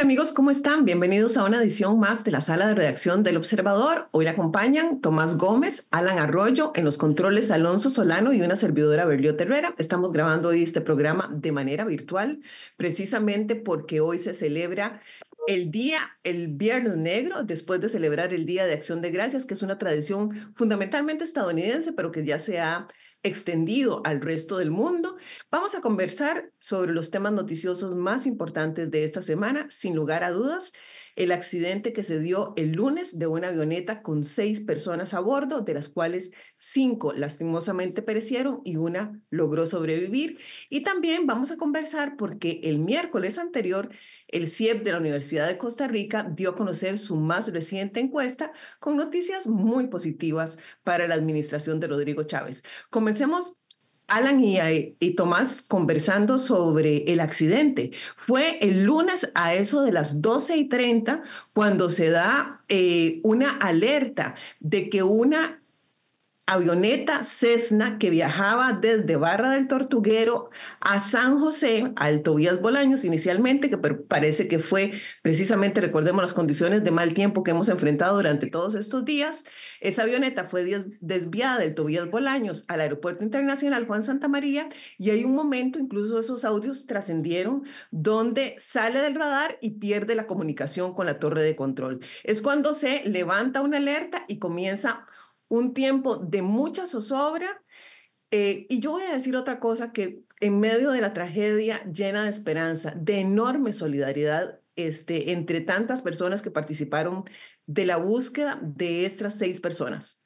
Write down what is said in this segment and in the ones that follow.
Hola amigos, ¿cómo están? Bienvenidos a una edición más de la sala de redacción del Observador. Hoy acompañan Tomás Gómez, Alan Arroyo, en los controles Alonso Solano y una servidora Berlio Terrera. Estamos grabando hoy este programa de manera virtual, precisamente porque hoy se celebra el día, el Viernes Negro, después de celebrar el Día de Acción de Gracias, que es una tradición fundamentalmente estadounidense, pero que ya se ha extendido al resto del mundo, vamos a conversar sobre los temas noticiosos más importantes de esta semana, sin lugar a dudas el accidente que se dio el lunes de una avioneta con seis personas a bordo, de las cuales cinco lastimosamente perecieron y una logró sobrevivir. Y también vamos a conversar porque el miércoles anterior el CIEP de la Universidad de Costa Rica dio a conocer su más reciente encuesta con noticias muy positivas para la administración de Rodrigo Chávez. Comencemos Alan eh, y, Tomás conversando sobre el accidente. Fue el lunes a eso de las 12 y 30 cuando se da eh, una alerta de que una avioneta Cessna que viajaba desde Barra del Tortuguero a San José, al Tobías Bolaños inicialmente, que parece que fue precisamente, recordemos las condiciones de mal tiempo que hemos enfrentado durante todos estos días, esa avioneta fue desviada del Tobías Bolaños al Aeropuerto Internacional Juan Santa María y hay un momento, incluso esos audios trascendieron, donde sale del radar y pierde la comunicación con la torre de control. Es cuando se levanta una alerta y comienza un tiempo de mucha zozobra. Eh, y yo voy a decir otra cosa que en medio de la tragedia llena de esperanza, de enorme solidaridad este, entre tantas personas que participaron de la búsqueda de estas seis personas.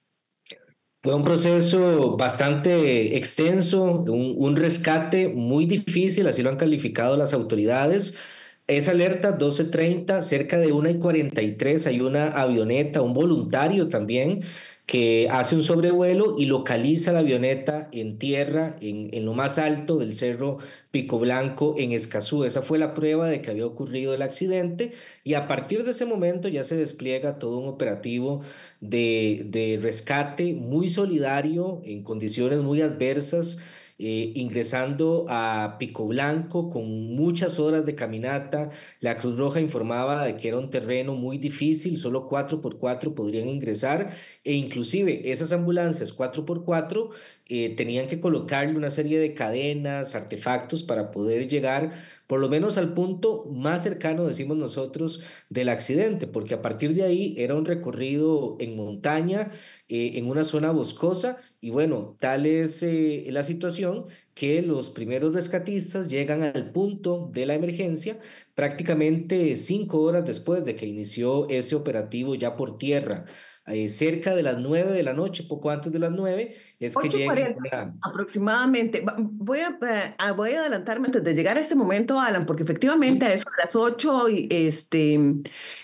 Fue un proceso bastante extenso, un, rescate muy difícil, así lo han calificado las autoridades. Es alerta 12.30, cerca de 1.43 y hay una avioneta, un voluntario también que hace un sobrevuelo y localiza la avioneta en tierra, en, en, lo más alto del cerro Pico Blanco en Escazú. Esa fue la prueba de que había ocurrido el accidente y a partir de ese momento ya se despliega todo un operativo de, de rescate muy solidario en condiciones muy adversas eh, ingresando a Pico Blanco con muchas horas de caminata. La Cruz Roja informaba de que era un terreno muy difícil, solo 4x4 podrían ingresar e inclusive esas ambulancias 4x4 eh, tenían que colocarle una serie de cadenas, artefactos para poder llegar por lo menos al punto más cercano, decimos nosotros, del accidente, porque a partir de ahí era un recorrido en montaña, eh, en una zona boscosa, y bueno, tal es eh, la situación que los primeros rescatistas llegan al punto de la emergencia prácticamente cinco horas después de que inició ese operativo ya por tierra eh, cerca de las nueve de la noche, poco antes de las nueve, es que llega. Aproximadamente. Voy a, eh, ah, voy a adelantarme antes de llegar a este momento, Alan, porque efectivamente a eso de las 8, este,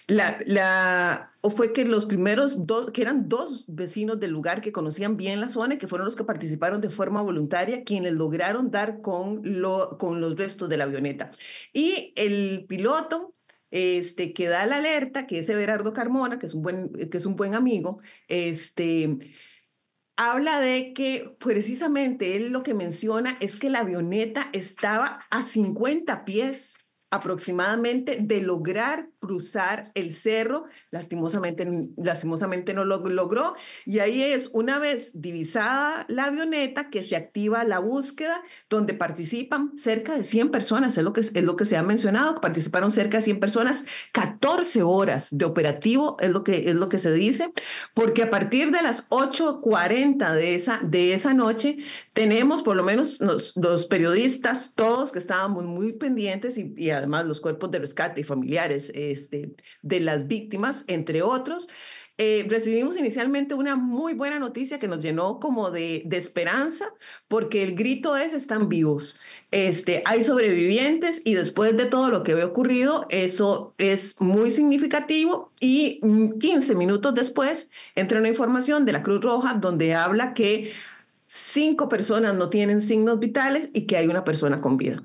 la, la, o fue que los primeros dos, que eran dos vecinos del lugar que conocían bien la zona, y que fueron los que participaron de forma voluntaria, quienes lograron dar con, lo, con los restos de la avioneta. Y el piloto este, que da la alerta, que es Everardo Carmona, que es un buen, eh, que es un buen amigo, este, habla de que precisamente él lo que menciona es que la avioneta estaba a 50 pies aproximadamente de lograr cruzar el cerro, lastimosamente, lastimosamente no lo logró, y ahí es una vez divisada la avioneta que se activa la búsqueda, donde participan cerca de 100 personas, es lo que, es lo que se ha mencionado, participaron cerca de 100 personas, 14 horas de operativo, es lo que, es lo que se dice, porque a partir de las 8.40 de esa, de esa noche, tenemos por lo menos los, los periodistas, todos que estábamos muy pendientes, y, y, además los cuerpos de rescate y familiares, eh, este, de las víctimas, entre otros. Eh, recibimos inicialmente una muy buena noticia que nos llenó como de, esperanza, porque el grito es, están vivos, este, hay sobrevivientes y después de todo lo que había ocurrido, eso es muy significativo y 15 mm, minutos después entra una información de la Cruz Roja donde habla que cinco personas no tienen signos vitales y que hay una persona con vida.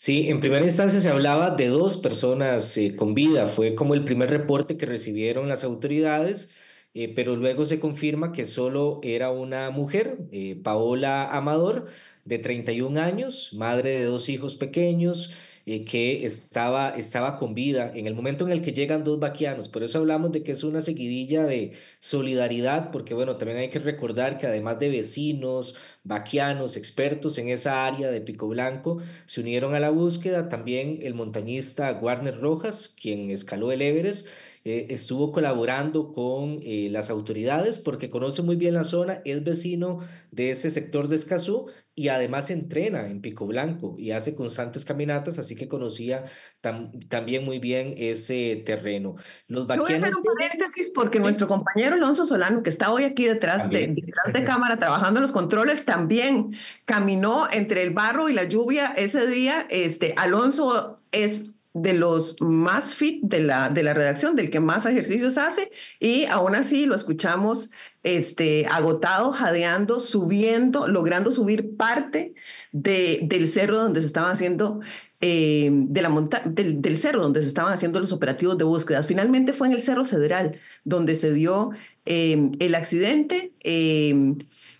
Sí, en primera instancia se hablaba de dos personas eh, con vida, fue como el primer reporte que recibieron las autoridades, eh, pero luego se confirma que solo era una mujer, eh, Paola Amador, de 31 años, madre de dos hijos pequeños, eh, que estaba, estaba con vida en el momento en el que llegan dos vaquianos. Por eso hablamos de que es una seguidilla de solidaridad, porque bueno, también hay que recordar que además de vecinos, vaquianos, expertos en esa área de Pico Blanco, se unieron a la búsqueda también el montañista Warner Rojas, quien escaló el Everest eh, estuvo colaborando con eh, las autoridades porque conoce muy bien la zona, es vecino de ese sector de Escazú y además entrena en Pico Blanco y hace constantes caminatas, así que conocía también muy bien ese terreno. Los voy a hacer un paréntesis porque nuestro compañero Alonso Solano, que está hoy aquí detrás de, detrás de cámara trabajando en los controles, también caminó entre el barro y la lluvia ese día. Este, Alonso es de los más fit de la, de la redacción, del que más ejercicios hace, y aún así lo escuchamos este, agotado, jadeando, subiendo, logrando subir parte de, del cerro donde se estaban haciendo, eh, de la del, cerro donde se estaban haciendo los operativos de búsqueda. Finalmente fue en el Cerro Cedral donde se dio eh, el accidente. Eh,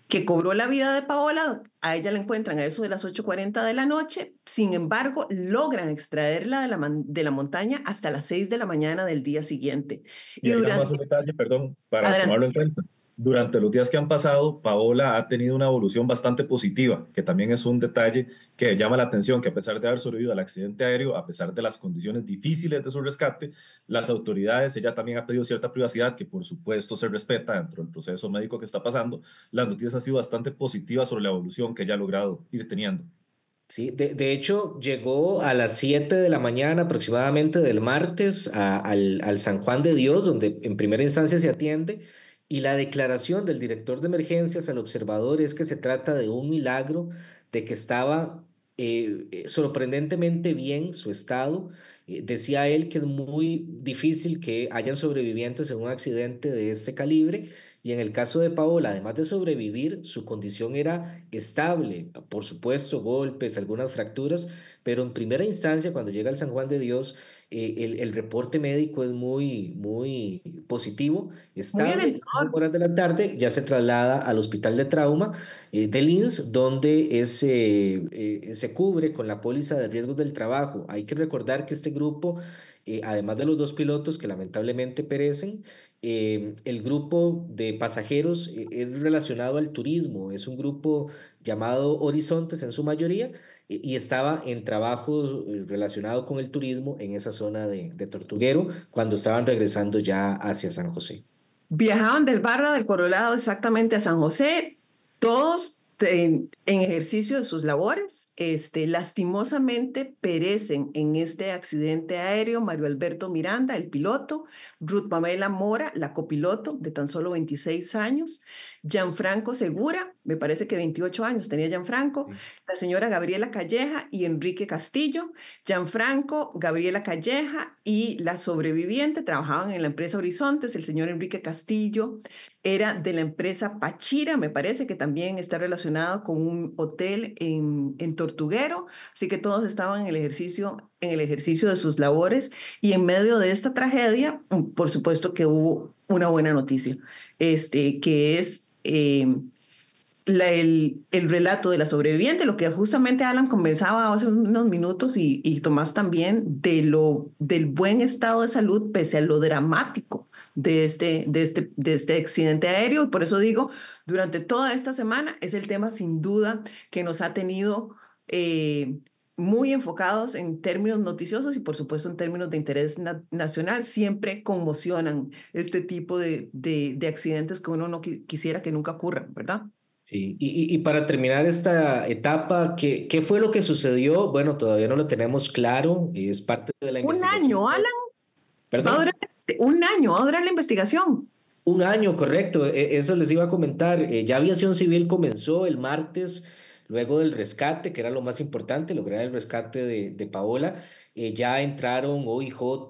que cobró la vida de Paola, a ella la encuentran a eso de las 8.40 de la noche, sin embargo, logran extraerla de la, de la montaña hasta las 6 de la mañana del día siguiente. Y, y más detalle, perdón, para tomarlo en cuenta durante los días que han pasado, Paola ha tenido una evolución bastante positiva, que también es un detalle que llama la atención, que a pesar de haber sobrevivido al accidente aéreo, a pesar de las condiciones difíciles de su rescate, las autoridades, ella también ha pedido cierta privacidad, que por supuesto se respeta dentro del proceso médico que está pasando. Las noticias han sido bastante positivas sobre la evolución que ella ha logrado ir teniendo. Sí, de, hecho llegó a las 7 de la mañana aproximadamente del martes al, al San Juan de Dios, donde en primera instancia se atiende y la declaración del director de emergencias al observador es que se trata de un milagro, de que estaba eh, eh, sorprendentemente bien su estado. Eh, decía él que es muy difícil que hayan sobrevivientes en un accidente de este calibre y en el caso de Paola, además de sobrevivir, su condición era estable, por supuesto, golpes, algunas fracturas, pero en primera instancia, cuando llega al San Juan de Dios, eh, el, reporte médico es muy, muy positivo. Está muy a horas de la tarde, ya se traslada al hospital de trauma eh, de Linz, donde eh, eh, se cubre con la póliza de riesgos del trabajo. Hay que recordar que este grupo, además de los dos pilotos que lamentablemente perecen, el grupo de pasajeros es relacionado al turismo, es un grupo llamado Horizontes en su mayoría, y estaba en trabajo eh, relacionado con el turismo en esa zona de, Tortuguero cuando estaban regresando ya hacia San José. Viajaban del Barra del Corolado exactamente a San José, todos en, en ejercicio de sus labores. Este, lastimosamente perecen en este accidente aéreo Mario Alberto Miranda, el piloto, Ruth Pamela Mora, la copiloto de tan solo 26 años, Gianfranco Segura, me parece que 28 años tenía Gianfranco, la señora Gabriela Calleja y Enrique Castillo. Gianfranco, Gabriela Calleja y la sobreviviente trabajaban en la empresa Horizontes, el señor Enrique Castillo era de la empresa Pachira, me parece que también está relacionado con un hotel en, Tortuguero, así que todos estaban en el ejercicio en el ejercicio de sus labores y en medio de esta tragedia mm, por supuesto que hubo una buena noticia, este, que es em, la, el, relato de la sobreviviente, lo que justamente Alan comenzaba hace unos minutos y, y, Tomás también, de lo, del buen estado de salud pese a lo dramático de este, de, este, este accidente aéreo. Y por eso digo, durante toda esta semana es el tema sin duda que nos ha tenido eh, muy enfocados en términos noticiosos y por supuesto en términos de interés nacional, siempre conmocionan este tipo de, de, accidentes que uno no quisiera que nunca ocurran, ¿verdad? Sí, y, y, para terminar esta etapa, ¿qué, ¿qué fue lo que sucedió? Bueno, todavía no lo tenemos claro, y es parte de la investigación. Un año, Alan. ¿Perdón? un año, va a durar la investigación. Un año, correcto, e-, eso les iba a comentar. Eh, ya aviación civil comenzó el martes Luego del rescate, que era lo más importante, lograr el rescate de, de Paola eh, ya entraron OIJ,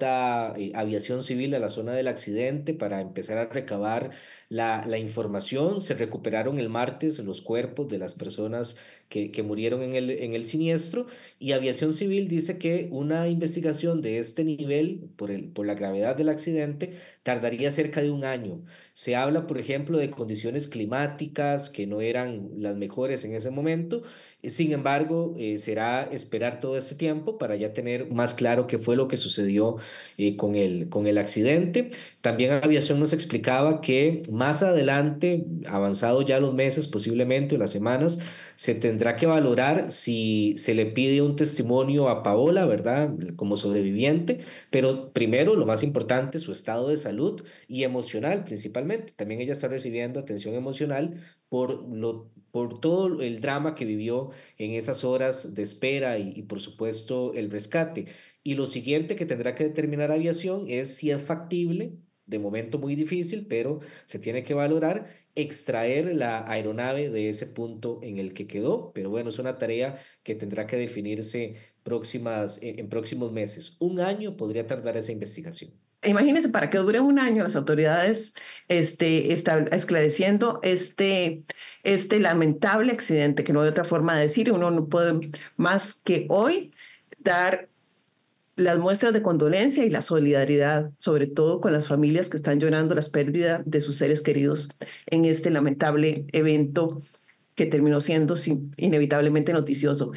eh, Aviación Civil a la zona del accidente para empezar a recabar la, la, información. Se recuperaron el martes los cuerpos de las personas que, murieron en el, en el siniestro y Aviación Civil dice que una investigación de este nivel, por, por la gravedad del accidente, tardaría cerca de un año. Se habla, por ejemplo, de condiciones climáticas que no eran las mejores en ese momento. Sin embargo, eh, será esperar todo ese tiempo para ya tener más claro qué fue lo que sucedió eh, con, el, con el accidente. También la Aviación nos explicaba que más adelante, avanzado ya los meses, posiblemente las semanas, se tendrá que valorar si se le pide un testimonio a Paola, ¿verdad? Como sobreviviente, pero primero, lo más importante, su estado de salud y emocional principalmente. También ella está recibiendo atención emocional por, lo, por todo el drama que vivió en esas horas de espera y, y por supuesto el rescate. Y lo siguiente que tendrá que determinar aviación es si es factible de momento muy difícil, pero se tiene que valorar extraer la aeronave de ese punto en el que quedó, pero bueno, es una tarea que tendrá que definirse próximas, en próximos meses. Un año podría tardar esa investigación. Imagínense, para que dure un año las autoridades este, está esclareciendo este, este lamentable accidente, que no hay otra forma de decir, uno no puede más que hoy dar las muestras de condolencia y la solidaridad, sobre todo con las familias que están llorando las pérdidas de sus seres queridos en este lamentable evento que terminó siendo inevitablemente noticioso.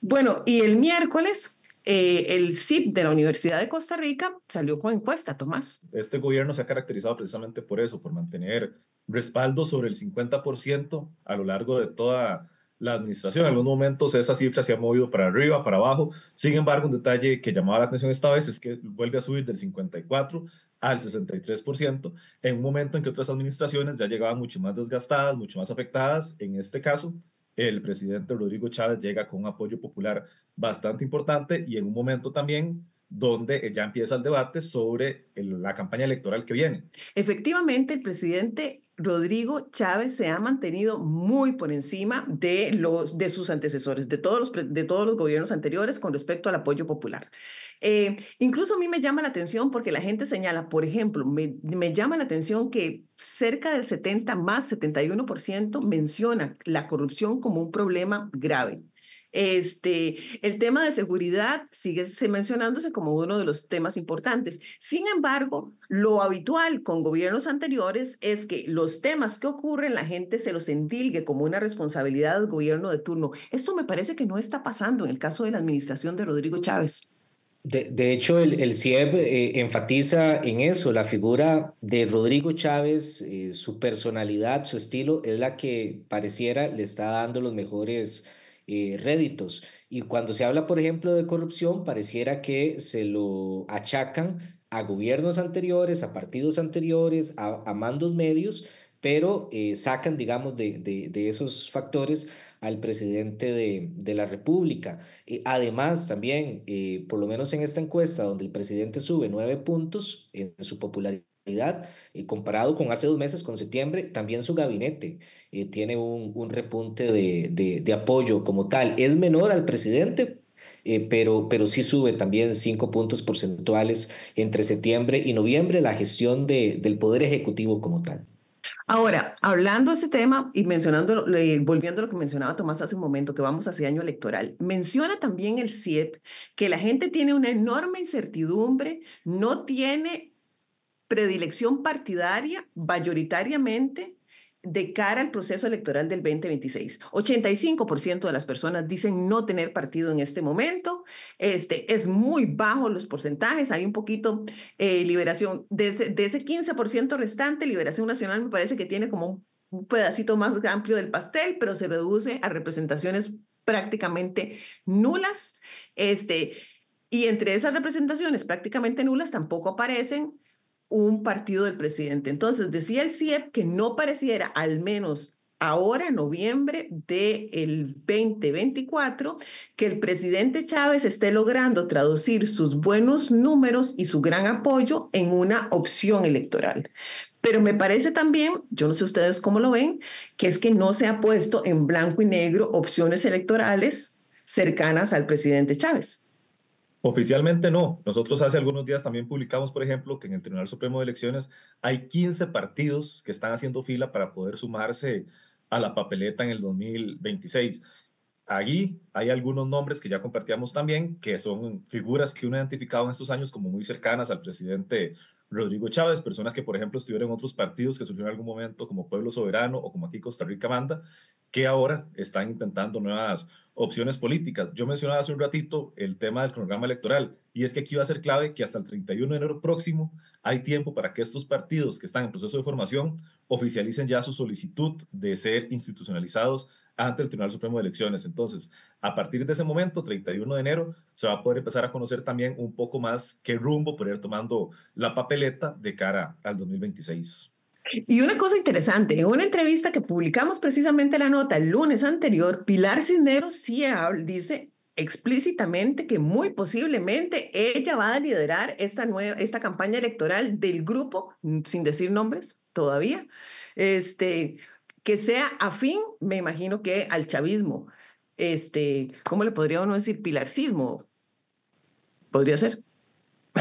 Bueno, y el miércoles eh, el CIP de la Universidad de Costa Rica salió con encuesta, Tomás. Este gobierno se ha caracterizado precisamente por eso, por mantener respaldo sobre el 50% a lo largo de toda la administración. En algunos momentos esa cifra se ha movido para arriba, para abajo. Sin embargo, un detalle que llamaba la atención esta vez es que vuelve a subir del 54 al 63%, en un momento en que otras administraciones ya llegaban mucho más desgastadas, mucho más afectadas. En este caso, el presidente Rodrigo Chávez llega con un apoyo popular bastante importante y en un momento también donde ya empieza el debate sobre la campaña electoral que viene. Efectivamente, el presidente Rodrigo Chávez se ha mantenido muy por encima de, los, de sus antecesores, de todos, los, de todos los gobiernos anteriores con respecto al apoyo popular. Eh, incluso a mí me llama la atención porque la gente señala, por ejemplo, me, me llama la atención que cerca del 70 más 71% menciona la corrupción como un problema grave. Este, el tema de seguridad sigue mencionándose como uno de los temas importantes. Sin embargo, lo habitual con gobiernos anteriores es que los temas que ocurren la gente se los endilgue como una responsabilidad del gobierno de turno. Esto me parece que no está pasando en el caso de la administración de Rodrigo Chávez. De, hecho, el, CIEB eh, enfatiza en eso, la figura de Rodrigo Chávez, eh, su personalidad, su estilo, es la que pareciera le está dando los mejores eh, réditos. Y cuando se habla, por ejemplo, de corrupción, pareciera que se lo achacan a gobiernos anteriores, a partidos anteriores, a, mandos medios, pero eh, sacan, digamos, de, de, esos factores al presidente de, la República. además, también, eh, por lo menos en esta encuesta, donde el presidente sube nueve puntos en su popularidad, comparado con hace dos meses, con septiembre, también su gabinete. Eh, tiene un, repunte de, apoyo como tal. Es menor al presidente, eh, pero, sí sube también cinco puntos porcentuales entre septiembre y noviembre la gestión del Poder Ejecutivo como tal. Ahora, hablando de ese tema y mencionando, volviendo a lo que mencionaba Tomás hace un momento, que vamos hacia año electoral, menciona también el CIEP que la gente tiene una enorme incertidumbre, no tiene predilección partidaria mayoritariamente de cara al proceso electoral del 2026. 85% de las personas dicen no tener partido en este momento. Este, es muy bajo los porcentajes. Hay un poquito eh, liberación. De ese, 15% restante, Liberación Nacional me parece que tiene como un, pedacito más amplio del pastel, pero se reduce a representaciones prácticamente nulas. Este, y entre esas representaciones prácticamente nulas tampoco aparecen un partido del presidente. Entonces, decía el CIEP que no pareciera, al menos ahora, en noviembre del 2024, que el presidente Chávez esté logrando traducir sus buenos números y su gran apoyo en una opción electoral. Pero me parece también, yo no sé ustedes cómo lo ven, que es que no se ha puesto en blanco y negro opciones electorales cercanas al presidente Chávez. Oficialmente no. Nosotros hace algunos días también publicamos, por ejemplo, que en el Tribunal Supremo de Elecciones hay 15 partidos que están haciendo fila para poder sumarse a la papeleta en el 2026. Allí hay algunos nombres que ya compartíamos también, que son figuras que uno ha identificado en estos años como muy cercanas al presidente Rodrigo Chávez, personas que, por ejemplo, estuvieron en otros partidos que surgieron en algún momento como Pueblo Soberano o como aquí Costa Rica Manda, que ahora están intentando nuevas opciones políticas. Yo mencionaba hace un ratito el tema del cronograma electoral y es que aquí va a ser clave que hasta el 31 de enero próximo hay tiempo para que estos partidos que están en proceso de formación oficialicen ya su solicitud de ser institucionalizados ante el Tribunal Supremo de Elecciones. Entonces, a partir de ese momento, 31 de enero, se va a poder empezar a conocer también un poco más qué rumbo poder ir tomando la papeleta de cara al 2026. Y una cosa interesante, en una entrevista que publicamos precisamente la nota el lunes anterior, Pilar Cisneros sí dice explícitamente que muy posiblemente ella va a liderar esta, nueva, esta campaña electoral del grupo, sin decir nombres todavía, este, que sea afín, me imagino que al chavismo. Este, ¿Cómo le podría uno decir? Pilarcismo. Podría ser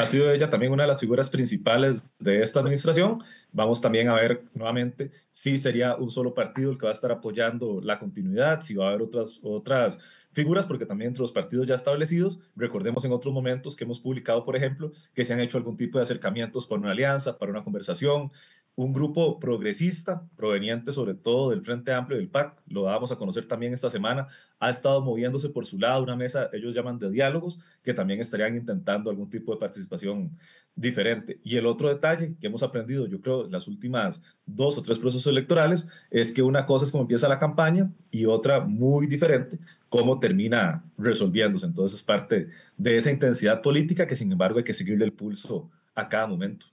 ha sido ella también una de las figuras principales de esta administración. Vamos también a ver nuevamente si sería un solo partido el que va a estar apoyando la continuidad, si va a haber otras, otras figuras, porque también entre los partidos ya establecidos, recordemos en otros momentos que hemos publicado, por ejemplo, que se han hecho algún tipo de acercamientos con una alianza, para una conversación, un grupo progresista, proveniente sobre todo del Frente Amplio y del PAC, lo vamos a conocer también esta semana, ha estado moviéndose por su lado una mesa, ellos llaman de diálogos, que también estarían intentando algún tipo de participación diferente. Y el otro detalle que hemos aprendido, yo creo, en las últimas dos o tres procesos electorales, es que una cosa es cómo empieza la campaña y otra muy diferente, cómo termina resolviéndose. Entonces es parte de esa intensidad política que, sin embargo, hay que seguirle el pulso a cada momento.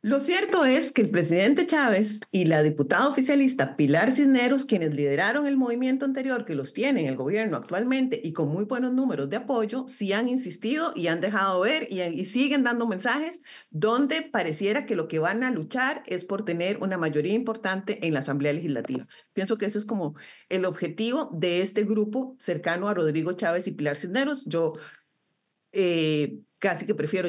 Lo cierto es que el presidente Chávez y la diputada oficialista Pilar Cisneros, quienes lideraron el movimiento anterior que los tiene en el gobierno actualmente y con muy buenos números de apoyo, sí han insistido y han dejado ver y, y siguen dando mensajes donde pareciera que lo que van a luchar es por tener una mayoría importante en la Asamblea Legislativa. Pienso que ese es como el objetivo de este grupo cercano a Rodrigo Chávez y Pilar Cisneros. Yo eh, casi que prefiero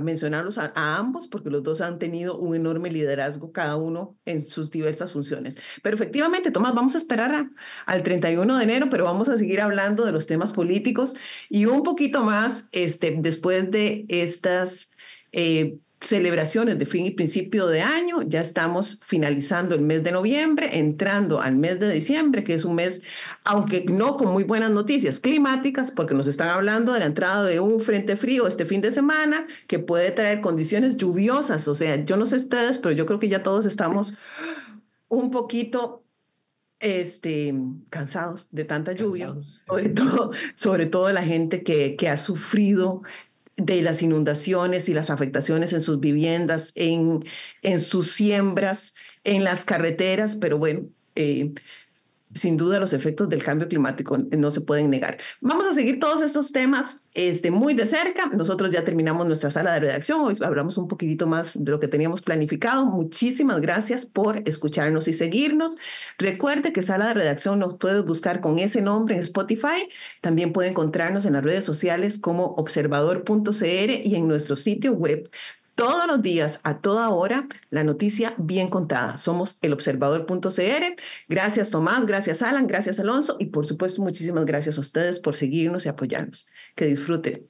mencionarlos a, ambos porque los dos han tenido un enorme liderazgo cada uno en sus diversas funciones. Pero efectivamente, Tomás, vamos a esperar al 31 de enero, pero vamos a seguir hablando de los temas políticos y un poquito más este, después de estas... Eh, celebraciones de fin y principio de año, ya estamos finalizando el mes de noviembre, entrando al mes de diciembre, que es un mes, aunque no con muy buenas noticias climáticas, porque nos están hablando de la entrada de un frente frío este fin de semana, que puede traer condiciones lluviosas, o sea, yo no sé ustedes, pero yo creo que ya todos estamos un poquito este, cansados de tanta lluvia, sobre todo, sobre todo la gente que, que ha sufrido de las inundaciones y las afectaciones en sus viviendas, en, en sus siembras, en las carreteras, pero bueno, eh, sin duda los efectos del cambio climático no se pueden negar. Vamos a seguir todos estos temas este, muy de cerca. Nosotros ya terminamos nuestra sala de redacción, hoy hablamos un poquitito más de lo que teníamos planificado. Muchísimas gracias por escucharnos y seguirnos. Recuerde que sala de redacción nos puedes buscar con ese nombre en Spotify. También puede encontrarnos en las redes sociales como observador.cr y en nuestro sitio web todos los días, a toda hora, la noticia bien contada. Somos elobservador.cr. Gracias Tomás, gracias Alan, gracias Alonso y por supuesto muchísimas gracias a ustedes por seguirnos y apoyarnos. Que disfruten.